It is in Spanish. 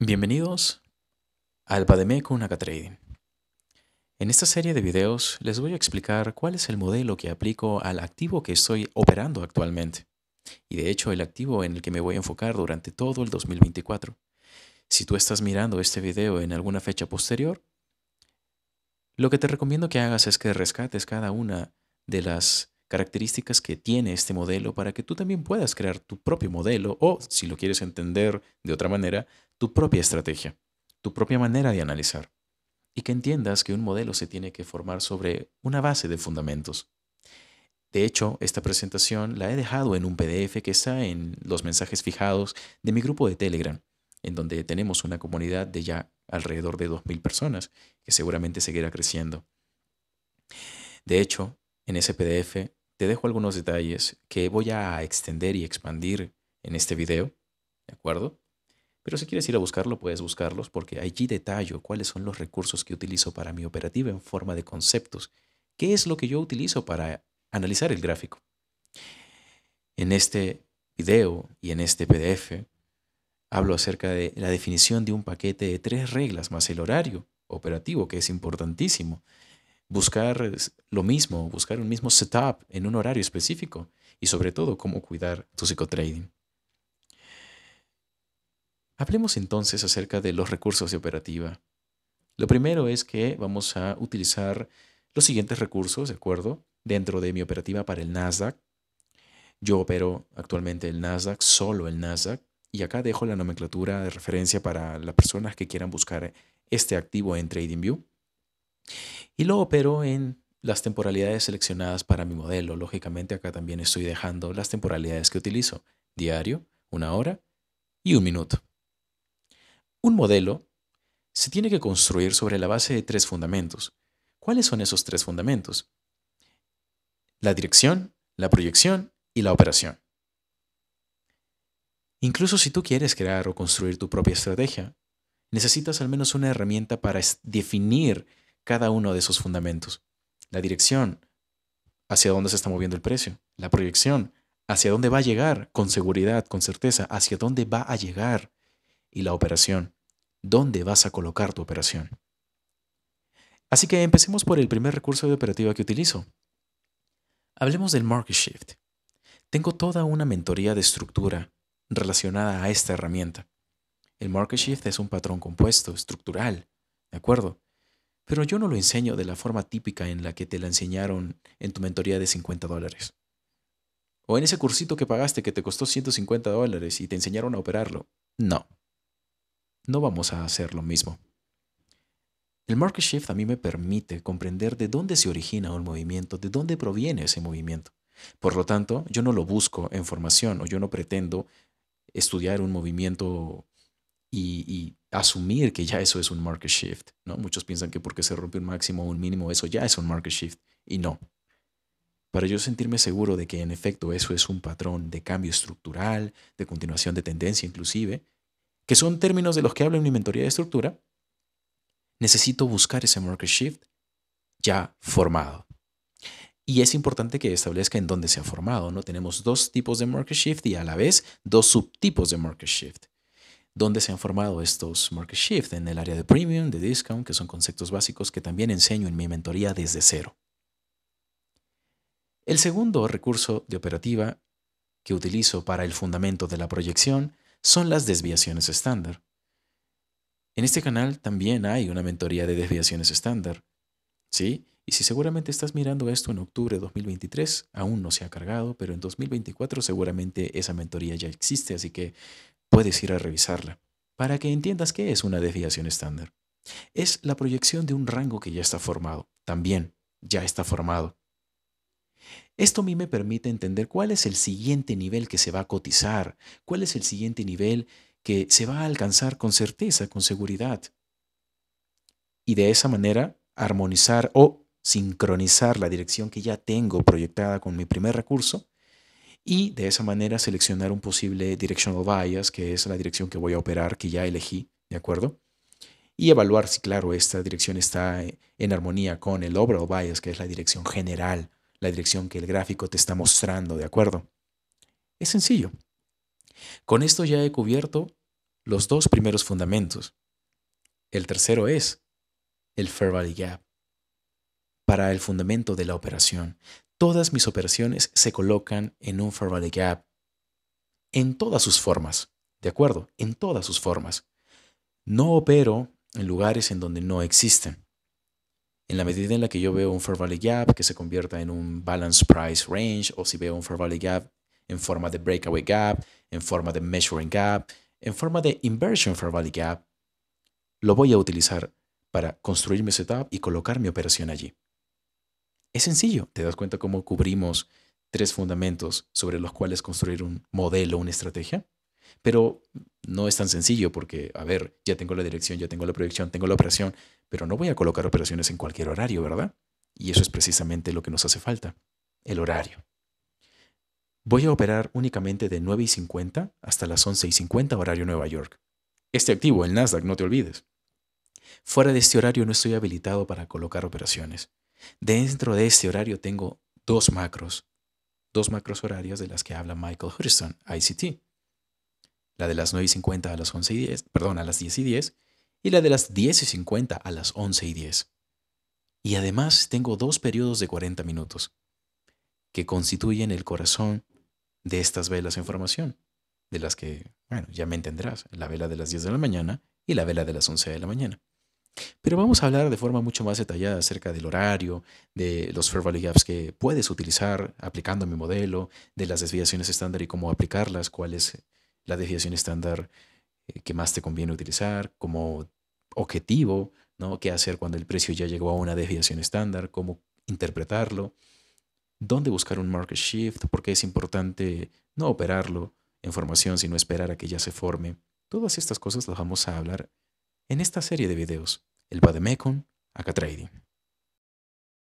Bienvenidos al Pademeco una Trading. En esta serie de videos les voy a explicar cuál es el modelo que aplico al activo que estoy operando actualmente, y de hecho el activo en el que me voy a enfocar durante todo el 2024. Si tú estás mirando este video en alguna fecha posterior, lo que te recomiendo que hagas es que rescates cada una de las características que tiene este modelo para que tú también puedas crear tu propio modelo o, si lo quieres entender de otra manera, tu propia estrategia, tu propia manera de analizar. Y que entiendas que un modelo se tiene que formar sobre una base de fundamentos. De hecho, esta presentación la he dejado en un PDF que está en los mensajes fijados de mi grupo de Telegram, en donde tenemos una comunidad de ya alrededor de 2.000 personas, que seguramente seguirá creciendo. De hecho, en ese PDF te dejo algunos detalles que voy a extender y expandir en este video, ¿de acuerdo? Pero si quieres ir a buscarlo, puedes buscarlos porque allí detallo cuáles son los recursos que utilizo para mi operativa en forma de conceptos. ¿Qué es lo que yo utilizo para analizar el gráfico? En este video y en este PDF hablo acerca de la definición de un paquete de tres reglas más el horario operativo, que es importantísimo buscar lo mismo, buscar un mismo setup en un horario específico y sobre todo cómo cuidar tu psicotrading. Hablemos entonces acerca de los recursos de operativa. Lo primero es que vamos a utilizar los siguientes recursos, ¿de acuerdo? Dentro de mi operativa para el Nasdaq. Yo opero actualmente el Nasdaq, solo el Nasdaq, y acá dejo la nomenclatura de referencia para las personas que quieran buscar este activo en TradingView y lo opero en las temporalidades seleccionadas para mi modelo. Lógicamente acá también estoy dejando las temporalidades que utilizo, diario, una hora y un minuto. Un modelo se tiene que construir sobre la base de tres fundamentos. ¿Cuáles son esos tres fundamentos? La dirección, la proyección y la operación. Incluso si tú quieres crear o construir tu propia estrategia, necesitas al menos una herramienta para definir cada uno de esos fundamentos. La dirección, hacia dónde se está moviendo el precio. La proyección, hacia dónde va a llegar, con seguridad, con certeza, hacia dónde va a llegar. Y la operación, dónde vas a colocar tu operación. Así que empecemos por el primer recurso de operativa que utilizo. Hablemos del market shift. Tengo toda una mentoría de estructura relacionada a esta herramienta. El market shift es un patrón compuesto, estructural, ¿de acuerdo? Pero yo no lo enseño de la forma típica en la que te la enseñaron en tu mentoría de 50 dólares. O en ese cursito que pagaste que te costó 150 dólares y te enseñaron a operarlo. No. No vamos a hacer lo mismo. El market shift a mí me permite comprender de dónde se origina un movimiento, de dónde proviene ese movimiento. Por lo tanto, yo no lo busco en formación o yo no pretendo estudiar un movimiento y, asumir que ya eso es un market shift. ¿no? Muchos piensan que porque se rompe un máximo o un mínimo, eso ya es un market shift. Y no. Para yo sentirme seguro de que en efecto eso es un patrón de cambio estructural, de continuación de tendencia inclusive, que son términos de los que habla en mi mentoría de estructura, necesito buscar ese market shift ya formado. Y es importante que establezca en dónde se ha formado, ¿no? Tenemos dos tipos de market shift y a la vez dos subtipos de market shift donde se han formado estos market shift en el área de premium, de discount, que son conceptos básicos que también enseño en mi mentoría desde cero. El segundo recurso de operativa que utilizo para el fundamento de la proyección son las desviaciones estándar. En este canal también hay una mentoría de desviaciones estándar. ¿Sí? Y si seguramente estás mirando esto en octubre de 2023, aún no se ha cargado, pero en 2024 seguramente esa mentoría ya existe, así que puedes ir a revisarla para que entiendas qué es una desviación estándar. Es la proyección de un rango que ya está formado, también ya está formado. Esto a mí me permite entender cuál es el siguiente nivel que se va a cotizar, cuál es el siguiente nivel que se va a alcanzar con certeza, con seguridad. Y de esa manera armonizar o sincronizar la dirección que ya tengo proyectada con mi primer recurso y de esa manera seleccionar un posible directional bias, que es la dirección que voy a operar, que ya elegí, ¿de acuerdo? Y evaluar si, claro, esta dirección está en armonía con el overall bias, que es la dirección general, la dirección que el gráfico te está mostrando, ¿de acuerdo? Es sencillo. Con esto ya he cubierto los dos primeros fundamentos. El tercero es el fair value gap para el fundamento de la operación todas mis operaciones se colocan en un fair Valley gap en todas sus formas, ¿de acuerdo? En todas sus formas. No opero en lugares en donde no existen. En la medida en la que yo veo un fair gap que se convierta en un balance price range o si veo un fair gap en forma de breakaway gap, en forma de measuring gap, en forma de inversion fair Valley gap, lo voy a utilizar para construir mi setup y colocar mi operación allí. Es sencillo, te das cuenta cómo cubrimos tres fundamentos sobre los cuales construir un modelo, una estrategia. Pero no es tan sencillo porque, a ver, ya tengo la dirección, ya tengo la proyección, tengo la operación, pero no voy a colocar operaciones en cualquier horario, ¿verdad? Y eso es precisamente lo que nos hace falta, el horario. Voy a operar únicamente de 9 y 50 hasta las 11 y 50 horario Nueva York. Este activo, el Nasdaq, no te olvides. Fuera de este horario no estoy habilitado para colocar operaciones. Dentro de este horario tengo dos macros, dos macros horarios de las que habla Michael Hurston, ICT. La de las 9 y 50 a las 11 y 10, perdón, a las 10 y 10, y la de las 10 y 50 a las 11 y 10. Y además tengo dos periodos de 40 minutos, que constituyen el corazón de estas velas en formación, de las que, bueno, ya me entenderás, la vela de las 10 de la mañana y la vela de las 11 de la mañana. Pero vamos a hablar de forma mucho más detallada acerca del horario, de los Fair Value Gaps que puedes utilizar aplicando mi modelo, de las desviaciones estándar y cómo aplicarlas, cuál es la desviación estándar eh, que más te conviene utilizar como objetivo, ¿no? qué hacer cuando el precio ya llegó a una desviación estándar, cómo interpretarlo, dónde buscar un market shift, por qué es importante no operarlo en formación, sino esperar a que ya se forme. Todas estas cosas las vamos a hablar en esta serie de videos el acá Trading.